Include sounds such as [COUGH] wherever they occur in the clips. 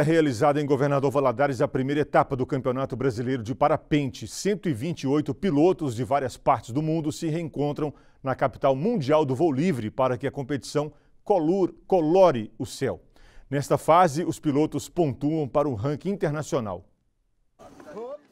É realizada em Governador Valadares a primeira etapa do Campeonato Brasileiro de Parapente. 128 pilotos de várias partes do mundo se reencontram na capital mundial do voo livre para que a competição color, colore o céu. Nesta fase, os pilotos pontuam para o ranking internacional.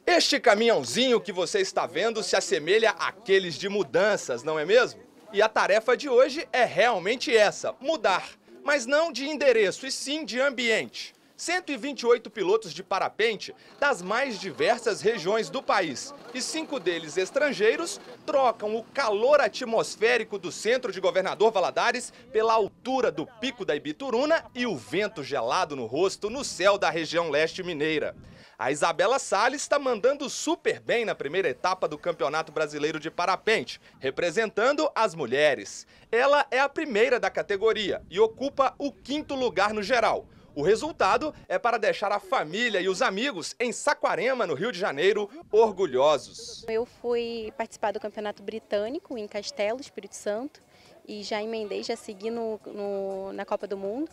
Este caminhãozinho que você está vendo se assemelha àqueles de mudanças, não é mesmo? E a tarefa de hoje é realmente essa: mudar. Mas não de endereço, e sim de ambiente. 128 pilotos de parapente das mais diversas regiões do país e cinco deles estrangeiros trocam o calor atmosférico do centro de Governador Valadares pela altura do pico da Ibituruna e o vento gelado no rosto no céu da região leste mineira. A Isabela Sales está mandando super bem na primeira etapa do Campeonato Brasileiro de Parapente, representando as mulheres. Ela é a primeira da categoria e ocupa o quinto lugar no geral. O resultado é para deixar a família e os amigos em Saquarema, no Rio de Janeiro, orgulhosos. Eu fui participar do Campeonato Britânico em Castelo, Espírito Santo, e já emendei, já segui no, no, na Copa do Mundo.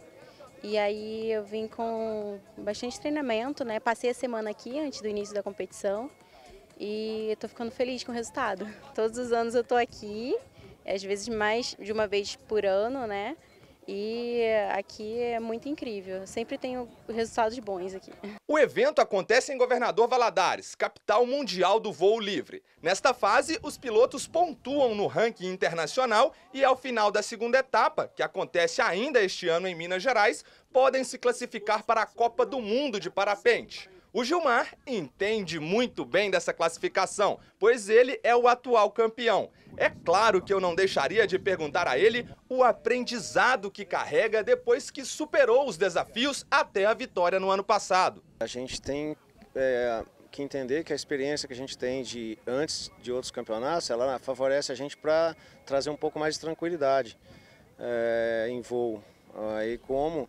E aí eu vim com bastante treinamento, né? Passei a semana aqui antes do início da competição e estou ficando feliz com o resultado. [LAUGHS] Todos os anos eu estou aqui, às vezes mais de uma vez por ano, né? E aqui é muito incrível, sempre tenho resultados bons aqui. O evento acontece em Governador Valadares, capital mundial do voo livre. Nesta fase, os pilotos pontuam no ranking internacional e ao final da segunda etapa, que acontece ainda este ano em Minas Gerais, podem se classificar para a Copa do Mundo de Parapente. O Gilmar entende muito bem dessa classificação, pois ele é o atual campeão. É claro que eu não deixaria de perguntar a ele o aprendizado que carrega depois que superou os desafios até a vitória no ano passado. A gente tem é, que entender que a experiência que a gente tem de antes de outros campeonatos, ela favorece a gente para trazer um pouco mais de tranquilidade é, em voo. Aí como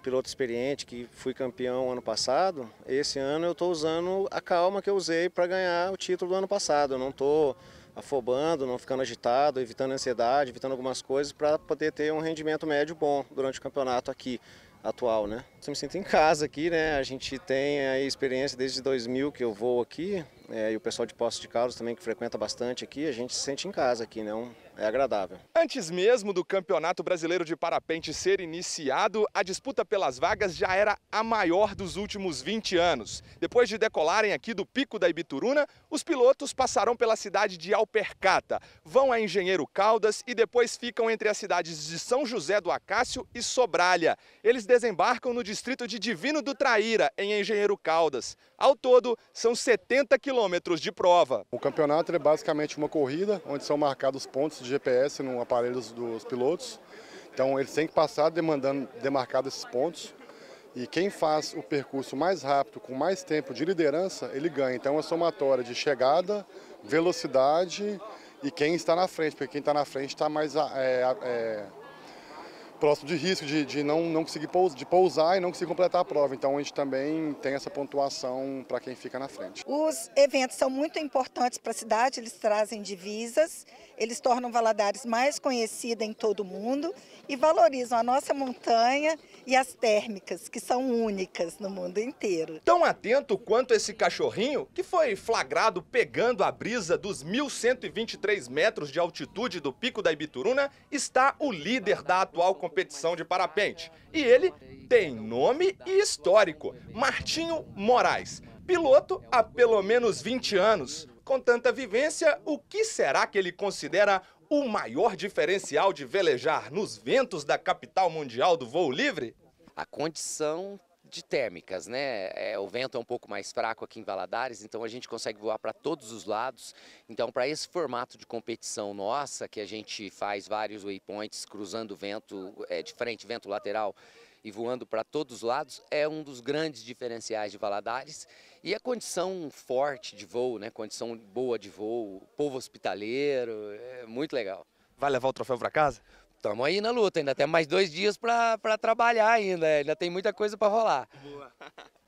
piloto experiente que fui campeão ano passado, esse ano eu estou usando a calma que eu usei para ganhar o título do ano passado. Eu não estou afobando, não ficando agitado, evitando ansiedade, evitando algumas coisas para poder ter um rendimento médio bom durante o campeonato aqui atual, né? Eu me sinto em casa aqui, né? A gente tem a experiência desde 2000 que eu vou aqui, é, e o pessoal de Poços de Caldas também que frequenta bastante aqui, a gente se sente em casa aqui, não né? é agradável. Antes mesmo do Campeonato Brasileiro de Parapente ser iniciado, a disputa pelas vagas já era a maior dos últimos 20 anos. Depois de decolarem aqui do Pico da Ibituruna, os pilotos passarão pela cidade de Alpercata, vão a Engenheiro Caldas e depois ficam entre as cidades de São José do Acácio e Sobralha. Eles desembarcam no distrito de Divino do Traíra, em Engenheiro Caldas. Ao todo, são 70 quilômetros quilômetros de prova. O campeonato é basicamente uma corrida onde são marcados pontos de GPS no aparelho dos pilotos. Então eles têm que passar demandando, demarcado esses pontos. E quem faz o percurso mais rápido, com mais tempo de liderança, ele ganha. Então é uma somatória de chegada, velocidade e quem está na frente, porque quem está na frente está mais é, é, próximo de risco, de, de não, não conseguir pousar, de pousar e não conseguir completar a prova. Então a gente também tem essa pontuação para quem fica na frente. Os eventos são muito importantes para a cidade, eles trazem divisas, eles tornam Valadares mais conhecida em todo o mundo e valorizam a nossa montanha e as térmicas, que são únicas no mundo inteiro. Tão atento quanto esse cachorrinho que foi flagrado pegando a brisa dos 1.123 metros de altitude do Pico da Ibituruna está o líder da atual competição competição de parapente. E ele tem nome e histórico: Martinho Moraes. Piloto há pelo menos 20 anos. Com tanta vivência, o que será que ele considera o maior diferencial de velejar nos ventos da capital mundial do voo livre? A condição de térmicas, né? É, o vento é um pouco mais fraco aqui em Valadares, então a gente consegue voar para todos os lados. Então, para esse formato de competição nossa, que a gente faz vários waypoints cruzando vento é, de frente, vento lateral e voando para todos os lados, é um dos grandes diferenciais de Valadares. E a condição forte de voo, né? Condição boa de voo, povo hospitaleiro, é muito legal. Vai levar o troféu para casa? Estamos aí na luta, ainda tem mais dois dias para trabalhar ainda, é, ainda tem muita coisa para rolar. Boa. [LAUGHS]